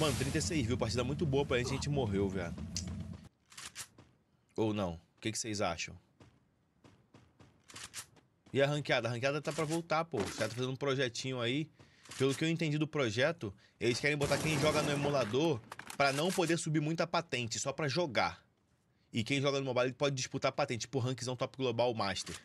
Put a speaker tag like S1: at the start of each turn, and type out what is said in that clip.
S1: Mano, 36 viu? Partida muito boa pra gente. A gente morreu, velho. Ou não. O que, que vocês acham? E a ranqueada? A ranqueada tá pra voltar, pô. Os caras tá fazendo um projetinho aí. Pelo que eu entendi do projeto, eles querem botar quem joga no emulador para não poder subir muita patente, só para jogar. E quem joga no mobile pode disputar patente, tipo rankzão top global master.